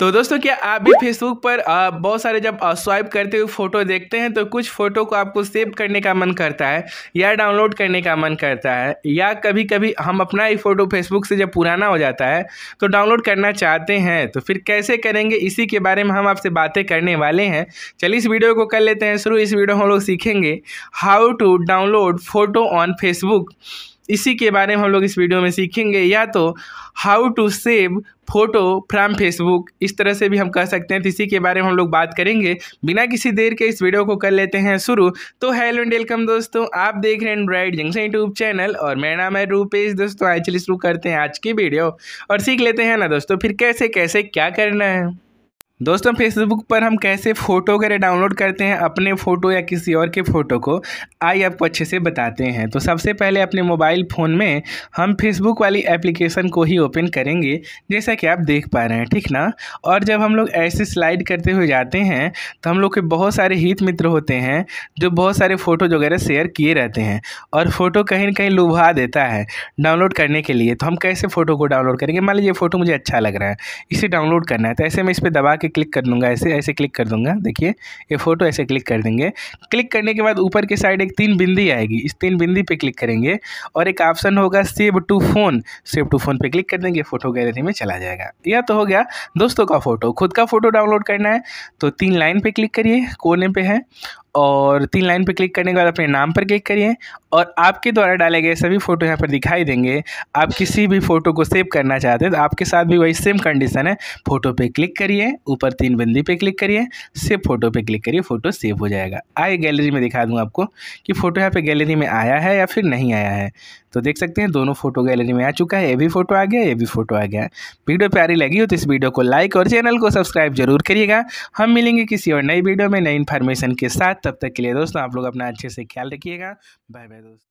तो दोस्तों क्या आप भी फेसबुक पर बहुत सारे जब स्वाइप करते हुए फ़ोटो देखते हैं तो कुछ फ़ोटो को आपको सेव करने का मन करता है या डाउनलोड करने का मन करता है या कभी कभी हम अपना ही फ़ोटो फेसबुक से जब पुराना हो जाता है तो डाउनलोड करना चाहते हैं तो फिर कैसे करेंगे इसी के बारे में हम आपसे बातें करने वाले हैं चलिए इस वीडियो को कर लेते हैं शुरू इस वीडियो हम लोग सीखेंगे how to download photo on Facebook इसी के बारे में हम लोग इस वीडियो में सीखेंगे या तो how to save photo from Facebook इस तरह से भी हम कह सकते हैं तो इसी के बारे में हम लोग बात करेंगे बिना किसी देर के इस वीडियो को कर लेते हैं शुरू तो हेलो एंड वेलकम दोस्तों आप देख रहे हैं एंड्राइड जंक्शन यूट्यूब चैनल और मेरा नाम है रूपेश दोस्तों आज चलिए शुरू करते हैं आज की वीडियो और सीख लेते हैं ना दोस्तों फिर कैसे कैसे क्या करना है दोस्तों फेसबुक पर हम कैसे फ़ोटो वगैरह डाउनलोड करते हैं अपने फ़ोटो या किसी और के फ़ोटो को आइए आपको अच्छे से बताते हैं तो सबसे पहले अपने मोबाइल फ़ोन में हम फेसबुक वाली एप्लीकेशन को ही ओपन करेंगे जैसा कि आप देख पा रहे हैं ठीक ना और जब हम लोग ऐसे स्लाइड करते हुए जाते हैं तो हम लोग के बहुत सारे हित मित्र होते हैं जो बहुत सारे फ़ोटोज वगैरह शेयर किए रहते हैं और फ़ोटो कहीं ना कहीं लुभा देता है डाउनलोड करने के लिए तो हम कैसे फ़ोटो को डाउनलोड करेंगे मान लीजिए फ़ोटो मुझे अच्छा लग रहा है इसे डाउनलोड करना है तो ऐसे में इस पर दबा के क्लिक कर दूंगा ऐसे ऐसे क्लिक कर दूंगा देखिए ये फ़ोटो ऐसे क्लिक कर देंगे क्लिक करने के बाद ऊपर के साइड एक तीन बिंदी आएगी इस तीन बिंदी पे क्लिक करेंगे और एक ऑप्शन होगा save to phone save to phone पे क्लिक कर देंगे फ़ोटो गैलरी में चला जाएगा यह तो हो गया दोस्तों का फ़ोटो खुद का फ़ोटो डाउनलोड करना है तो तीन लाइन पर क्लिक करिए कोने पर है और तीन लाइन पर क्लिक करने के बाद अपने नाम पर क्लिक करिए और आपके द्वारा डाले गए सभी फ़ोटो यहाँ पर दिखाई देंगे आप किसी भी फ़ोटो को सेव करना चाहते हैं तो आपके साथ भी वही सेम कंडीशन है फ़ोटो पे क्लिक करिए ऊपर तीन बंदी पे क्लिक करिए सेव फ़ोटो पे क्लिक करिए फ़ोटो सेव हो जाएगा आए गैलरी में दिखा दूँ आपको कि फ़ोटो यहाँ पर गैलरी में आया है या फिर नहीं आया है तो देख सकते हैं दोनों फ़ोटो गैलरी में आ चुका है ये भी फ़ोटो आ गया ये भी फ़ोटो आ गया वीडियो प्यारी लगी हो तो इस वीडियो को लाइक और चैनल को सब्सक्राइब जरूर करिएगा हम मिलेंगे किसी और नई वीडियो में नई इन्फॉर्मेशन के साथ तब तक के लिए दोस्तों आप लोग अपना अच्छे से ख्याल रखिएगा बाय बाय दोस्तों